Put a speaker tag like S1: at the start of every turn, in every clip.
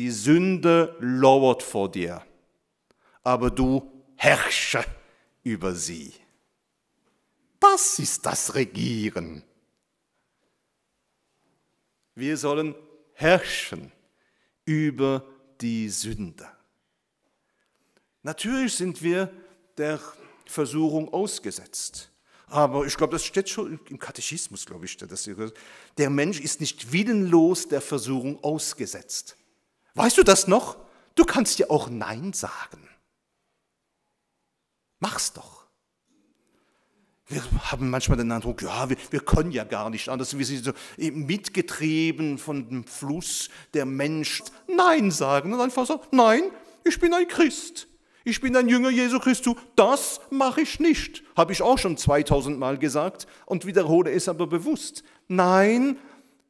S1: Die Sünde lauert vor dir, aber du herrsche über sie. Das ist das Regieren. Wir sollen herrschen über die Sünde. Natürlich sind wir der Versuchung ausgesetzt. Aber ich glaube, das steht schon im Katechismus, glaube ich, steht das. Der Mensch ist nicht willenlos der Versuchung ausgesetzt. Weißt du das noch? Du kannst dir auch Nein sagen. Mach's doch. Wir haben manchmal den Eindruck, ja, wir, wir können ja gar nicht anders. Wir sind so mitgetrieben von dem Fluss der Mensch. Nein sagen und einfach sagen, so, nein, ich bin ein Christ. Ich bin ein Jünger Jesu Christus. Das mache ich nicht. Habe ich auch schon 2000 Mal gesagt und wiederhole es aber bewusst. Nein,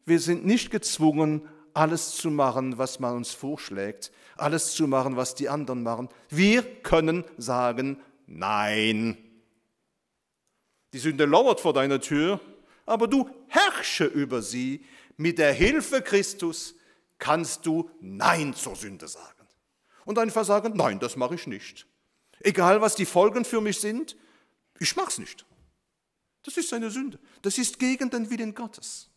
S1: wir sind nicht gezwungen, alles zu machen, was man uns vorschlägt, alles zu machen, was die anderen machen. Wir können sagen, nein. Die Sünde lauert vor deiner Tür, aber du herrsche über sie. Mit der Hilfe Christus kannst du Nein zur Sünde sagen. Und einfach sagen, nein, das mache ich nicht. Egal, was die Folgen für mich sind, ich mache es nicht. Das ist eine Sünde. Das ist gegen den Willen Gottes.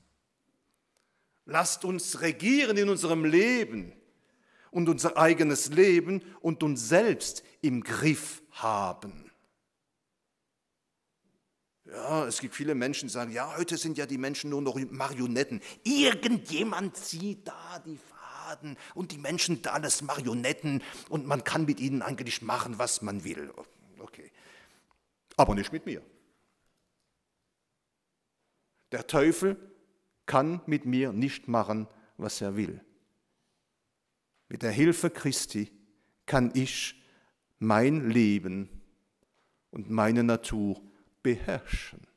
S1: Lasst uns regieren in unserem Leben und unser eigenes Leben und uns selbst im Griff haben. Ja, es gibt viele Menschen, die sagen, ja, heute sind ja die Menschen nur noch Marionetten. Irgendjemand zieht da die Faden und die Menschen da alles Marionetten und man kann mit ihnen eigentlich machen, was man will. Okay. Aber nicht mit mir. Der Teufel kann mit mir nicht machen, was er will. Mit der Hilfe Christi kann ich mein Leben und meine Natur beherrschen.